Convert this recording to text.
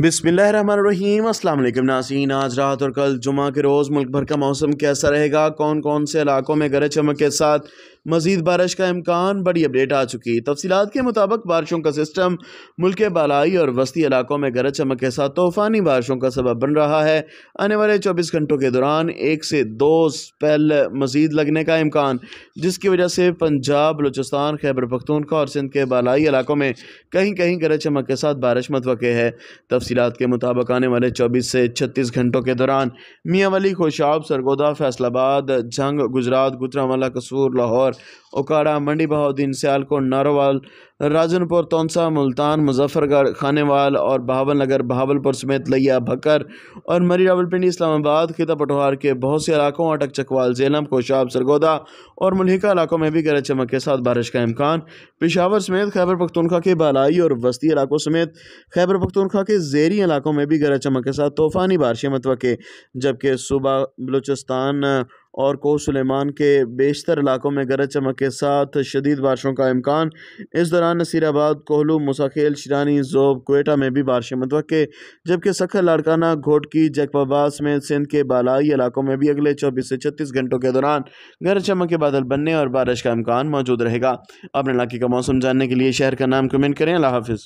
अस्सलाम वालेकुम नासीन आज रात और कल जुमा के रोज़ मुल्क भर का मौसम कैसा रहेगा कौन कौन से इलाकों में गरज चमक के साथ मजीद बारिश का इम्कान बड़ी अपडेट आ चुकी तफसीत के मुताबिक बारिशों का सिस्टम मुल्क के बालाई और वस्ती इलाकों में गरज चमक के साथ तूफ़ानी बारिशों का सबब बन रहा है आने वाले चौबीस घंटों के दौरान एक से दो स्पेल मजीद लगने का इम्कान जिसकी वजह से पंजाब बलूचिस्तान खैबर पख्तूनखा और सिंध के बालाई इलाकों में कहीं कहीं गरज चमक के साथ बारिश मतवक़ है तफसीत के मुताबिक आने वाले चौबीस से छत्तीस घंटों के दौरान मियाँ वली खुशाब सरगोदा फैसलाबाद जंग गुजरात गुजरावाला कसूर लाहौर बाजार ओकाड़ा मंडी बहाउद्दीन सियालकोट नारोवाल राजनपुर तोनसा मुल्तान मुजफ्फरगढ़ खानेवाल और बहावल नगर बहावलपुर समेत लिया भकर और मरी रावलपिंडी इस्लामाबाद खिता पटवार के बहुत से इलाकों अटक चकवाल जेलम कोशाब सरगोदा और मल्हिका इलाकों में भी गरज चमक के साथ बारिश का इम्कान पिशावर समेत खैबर पख्तूनखा के बालाई और वस्ती इलाकों समेत खैबर पख्तूनखा के जेरी इलाकों में भी गरज चमक के साथ तूफ़ानी बारिशें मतवक़ जबकि सूबा बलूचिस्तान और को सुलेमान के बेशतर इलाकों में गरज चमक के साथ शदीद बारिशों का इम्कान इस दौरान नसीराबाद कोहलू मुसाखेल शिरानी जोब कोटा में भी बारिशें मतवक़ जबकि सखर लाड़काना घोटकी जकपाबास में सिंध के बालाई इलाकों में भी अगले चौबीस से छत्तीस घंटों के दौरान गरज चमक के बादल बनने और बारिश का इम्कान मौजूद रहेगा अपने इलाके का मौसम जानने के लिए शहर का नाम कमेंट करें अल्लाह हाफ